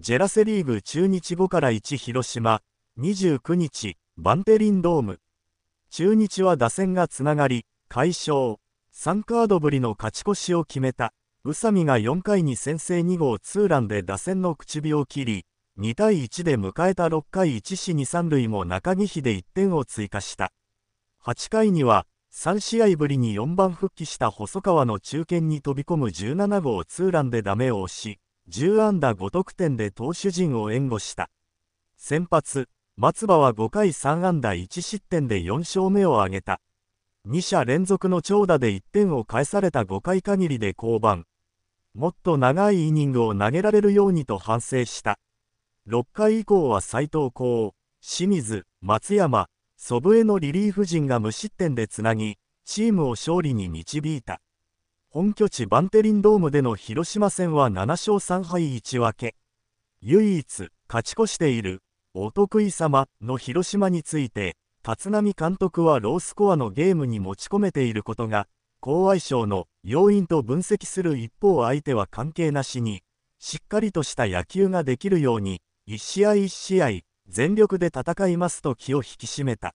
ジェラセリーグ中日5から1広島、29日、バンテリンドーム。中日は打線がつながり、快勝。3カードぶりの勝ち越しを決めた。宇佐美が4回に先制2号ツーランで打線の口火を切り、2対1で迎えた6回1死2 3塁も中木比で1点を追加した。8回には、3試合ぶりに4番復帰した細川の中堅に飛び込む17号ツーランでダメを押し、10安打5得点で投手陣を援護した先発松葉は5回3安打1失点で4勝目を挙げた2者連続の長打で1点を返された5回限りで降板もっと長いイニングを投げられるようにと反省した6回以降は斎藤幸清水松山祖父江のリリーフ陣が無失点でつなぎチームを勝利に導いた本拠地バンテリンドームでの広島戦は7勝3敗1分け唯一勝ち越しているお得意様の広島について立浪監督はロースコアのゲームに持ち込めていることが好相性の要因と分析する一方相手は関係なしにしっかりとした野球ができるように1試合1試合全力で戦いますと気を引き締めた。